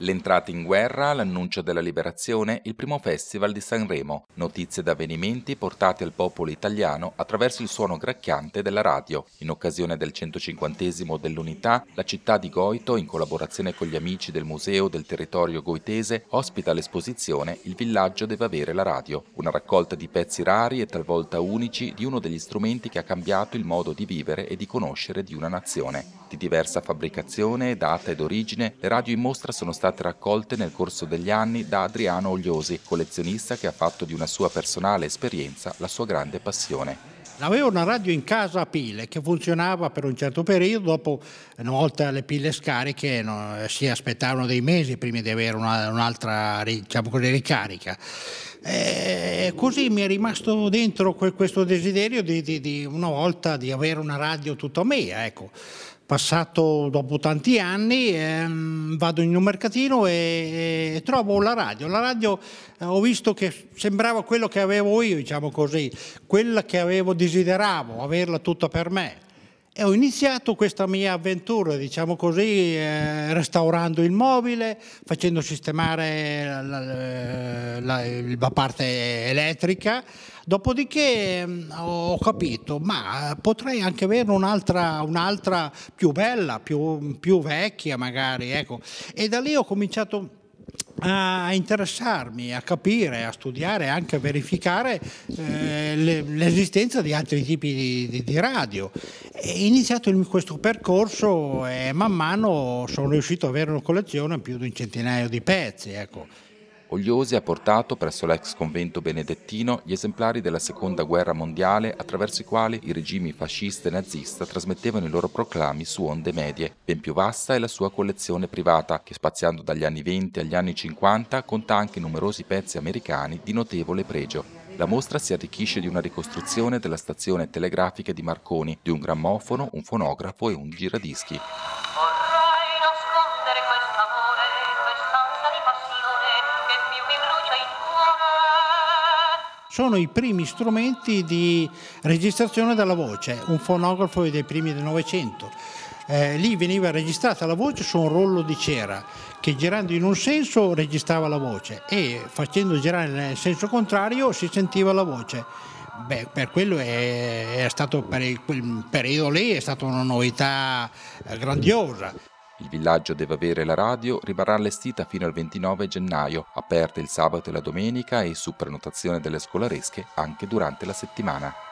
L'entrata in guerra, l'annuncio della liberazione, il primo festival di Sanremo, notizie ed avvenimenti portati al popolo italiano attraverso il suono gracchiante della radio. In occasione del 150 dell'unità, la città di Goito, in collaborazione con gli amici del museo del territorio goitese, ospita l'esposizione Il villaggio deve avere la radio, una raccolta di pezzi rari e talvolta unici di uno degli strumenti che ha cambiato il modo di vivere e di conoscere di una nazione. Di diversa fabbricazione, data ed origine, le radio in mostra sono state raccolte nel corso degli anni da Adriano Ogliosi, collezionista che ha fatto di una sua personale esperienza la sua grande passione. Avevo una radio in casa a pile che funzionava per un certo periodo, dopo una volta le pile scariche no, eh, si aspettavano dei mesi prima di avere un'altra diciamo, ricarica. E eh, così mi è rimasto dentro questo desiderio di, di, di, una volta di avere una radio tutta mia. Ecco. Passato dopo tanti anni ehm, vado in un mercatino e, e, trovo la radio. La radio eh, ho visto che sembrava quello che avevo io, diciamo così, quella che avevo desideravo, averla tutta per me. E ho iniziato questa mia avventura, diciamo così, eh, restaurando il mobile, facendo sistemare la, la, la, la parte elettrica. Dopodiché mm, ho capito, ma potrei anche avere un'altra, un'altra più bella, più, più vecchia magari. Ecco. E da lì ho cominciato a interessarmi, a capire, a studiare, e anche a verificare eh, l'esistenza di altri tipi di, di, di radio. È iniziato questo percorso e eh, man mano sono riuscito ad avere una collezione più di un centinaio di pezzi. Ecco. Ogliosi ha portato presso l'ex convento benedettino gli esemplari della seconda guerra mondiale attraverso i quali i regimi fascista e nazista trasmettevano i loro proclami su onde medie. Ben più vasta è la sua collezione privata, che spaziando dagli anni 20 agli anni 50 conta anche numerosi pezzi americani di notevole pregio. La mostra si arricchisce di una ricostruzione della stazione telegrafica di Marconi, di un grammofono, un fonografo e un giradischi. sono i primi strumenti di registrazione della voce, un fonografo è dei primi del Novecento. Eh, lì veniva registrata la voce su un rollo di cera che girando in un senso registrava la voce e facendo girare nel senso contrario si sentiva la voce. Beh, per quello è, è stato per il, quel periodo lì è stata una novità eh, grandiosa. Il villaggio deve avere la radio rimarrà allestita fino al 29 gennaio, aperta il sabato e la domenica e su prenotazione delle scolaresche anche durante la settimana.